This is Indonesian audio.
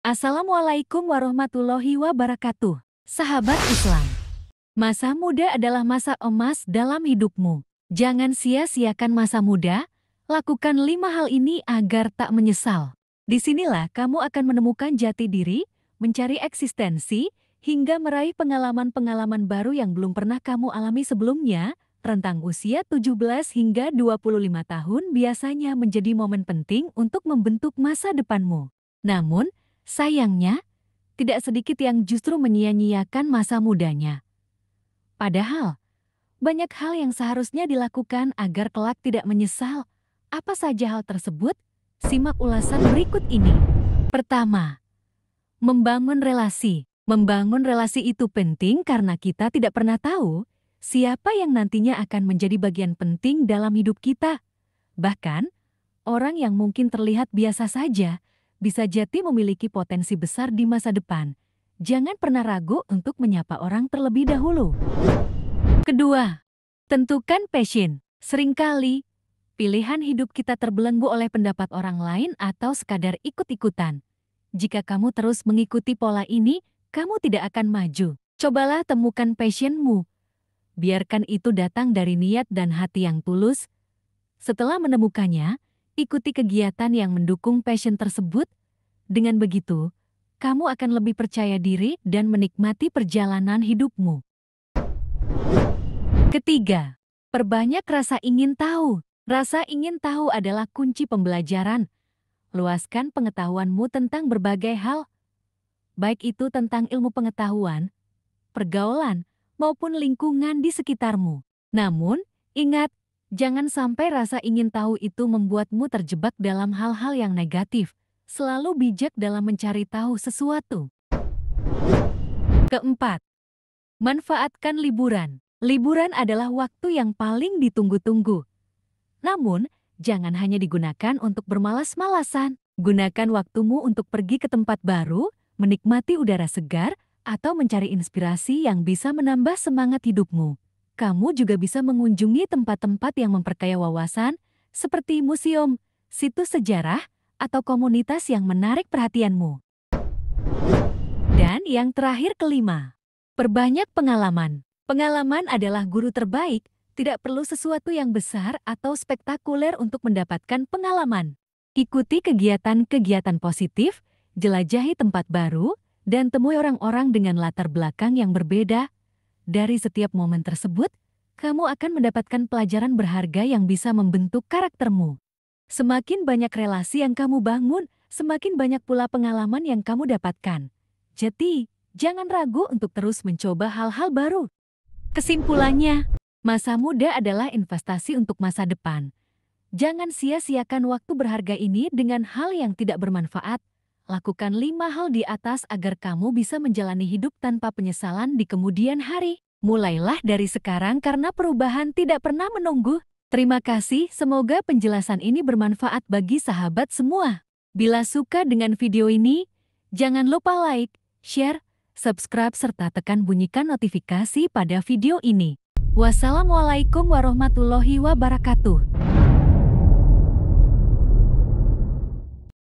Assalamualaikum warahmatullahi wabarakatuh, sahabat Islam. Masa muda adalah masa emas dalam hidupmu. Jangan sia-siakan masa muda, lakukan lima hal ini agar tak menyesal. Disinilah kamu akan menemukan jati diri, mencari eksistensi, hingga meraih pengalaman-pengalaman baru yang belum pernah kamu alami sebelumnya. Rentang usia 17 hingga 25 tahun biasanya menjadi momen penting untuk membentuk masa depanmu. Namun, Sayangnya, tidak sedikit yang justru menyia-nyiakan masa mudanya. Padahal, banyak hal yang seharusnya dilakukan agar kelak tidak menyesal. Apa saja hal tersebut? Simak ulasan berikut ini. Pertama, membangun relasi. Membangun relasi itu penting karena kita tidak pernah tahu siapa yang nantinya akan menjadi bagian penting dalam hidup kita. Bahkan, orang yang mungkin terlihat biasa saja bisa jadi memiliki potensi besar di masa depan. Jangan pernah ragu untuk menyapa orang terlebih dahulu. Kedua, tentukan passion. Seringkali, pilihan hidup kita terbelenggu oleh pendapat orang lain atau sekadar ikut-ikutan. Jika kamu terus mengikuti pola ini, kamu tidak akan maju. Cobalah temukan passionmu. Biarkan itu datang dari niat dan hati yang tulus. Setelah menemukannya, ikuti kegiatan yang mendukung passion tersebut. Dengan begitu, kamu akan lebih percaya diri dan menikmati perjalanan hidupmu. Ketiga, perbanyak rasa ingin tahu. Rasa ingin tahu adalah kunci pembelajaran. Luaskan pengetahuanmu tentang berbagai hal, baik itu tentang ilmu pengetahuan, pergaulan, maupun lingkungan di sekitarmu. Namun, ingat, Jangan sampai rasa ingin tahu itu membuatmu terjebak dalam hal-hal yang negatif. Selalu bijak dalam mencari tahu sesuatu. Keempat, manfaatkan liburan. Liburan adalah waktu yang paling ditunggu-tunggu. Namun, jangan hanya digunakan untuk bermalas-malasan. Gunakan waktumu untuk pergi ke tempat baru, menikmati udara segar, atau mencari inspirasi yang bisa menambah semangat hidupmu kamu juga bisa mengunjungi tempat-tempat yang memperkaya wawasan, seperti museum, situs sejarah, atau komunitas yang menarik perhatianmu. Dan yang terakhir kelima, perbanyak pengalaman. Pengalaman adalah guru terbaik, tidak perlu sesuatu yang besar atau spektakuler untuk mendapatkan pengalaman. Ikuti kegiatan-kegiatan positif, jelajahi tempat baru, dan temui orang-orang dengan latar belakang yang berbeda dari setiap momen tersebut, kamu akan mendapatkan pelajaran berharga yang bisa membentuk karaktermu. Semakin banyak relasi yang kamu bangun, semakin banyak pula pengalaman yang kamu dapatkan. Jadi, jangan ragu untuk terus mencoba hal-hal baru. Kesimpulannya, masa muda adalah investasi untuk masa depan. Jangan sia-siakan waktu berharga ini dengan hal yang tidak bermanfaat, lakukan lima hal di atas agar kamu bisa menjalani hidup tanpa penyesalan di kemudian hari. Mulailah dari sekarang karena perubahan tidak pernah menunggu. Terima kasih, semoga penjelasan ini bermanfaat bagi sahabat semua. Bila suka dengan video ini, jangan lupa like, share, subscribe serta tekan bunyikan notifikasi pada video ini. Wassalamualaikum warahmatullahi wabarakatuh.